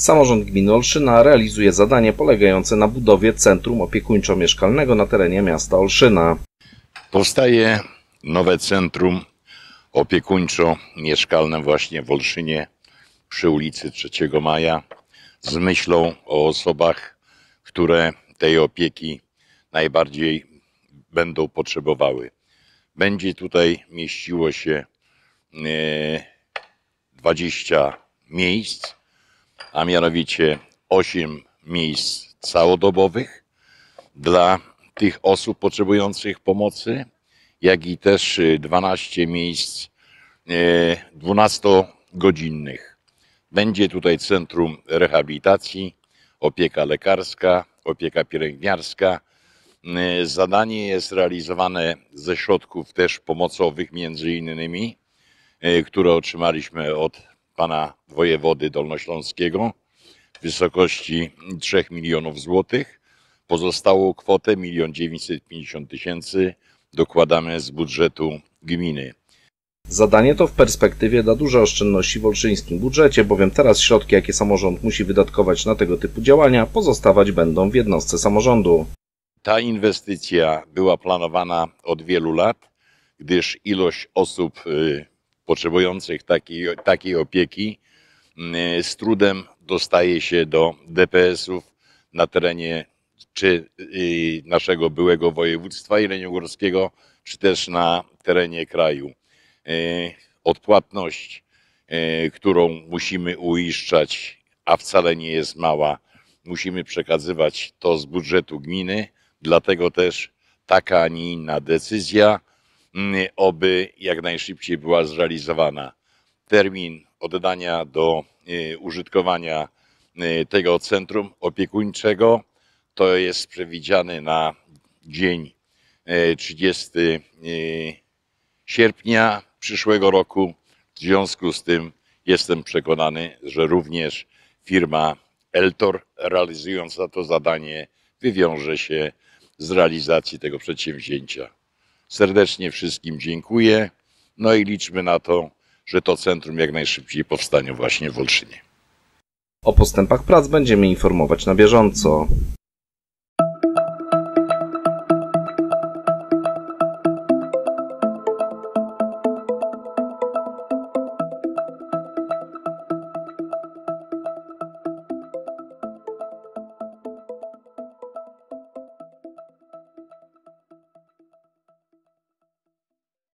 Samorząd Gminy Olszyna realizuje zadanie polegające na budowie centrum opiekuńczo-mieszkalnego na terenie miasta Olszyna. Powstaje nowe centrum opiekuńczo-mieszkalne właśnie w Olszynie przy ulicy 3 Maja z myślą o osobach, które tej opieki najbardziej będą potrzebowały. Będzie tutaj mieściło się 20 e, miejsc a mianowicie 8 miejsc całodobowych dla tych osób potrzebujących pomocy, jak i też 12 y, miejsc 12-godzinnych. Y, Będzie tutaj centrum rehabilitacji, opieka lekarska, opieka pielęgniarska. Y, zadanie jest realizowane ze środków też pomocowych, między innymi, które otrzymaliśmy od pana wojewody dolnośląskiego w wysokości 3 milionów złotych. Pozostałą kwotę 1 950 tysięcy dokładamy z budżetu gminy. Zadanie to w perspektywie da duże oszczędności w olszyńskim budżecie, bowiem teraz środki, jakie samorząd musi wydatkować na tego typu działania, pozostawać będą w jednostce samorządu. Ta inwestycja była planowana od wielu lat, gdyż ilość osób y, potrzebujących takiej, takiej opieki mm, z trudem dostaje się do DPS-ów na terenie czy y, naszego byłego województwa jeleniogórskiego, czy też na terenie kraju. Y, odpłatność, y, którą musimy uiszczać, a wcale nie jest mała, musimy przekazywać to z budżetu gminy, dlatego też taka, a nie inna decyzja Mm, oby jak najszybciej była zrealizowana. Termin oddania do y, użytkowania y, tego centrum opiekuńczego to jest przewidziany na dzień 30 y, sierpnia przyszłego roku. W związku z tym jestem przekonany, że również firma Eltor realizująca to zadanie wywiąże się z realizacji tego przedsięwzięcia. Serdecznie wszystkim dziękuję. No i liczmy na to, że to centrum jak najszybciej powstanie właśnie w Olszynie. O postępach prac będziemy informować na bieżąco.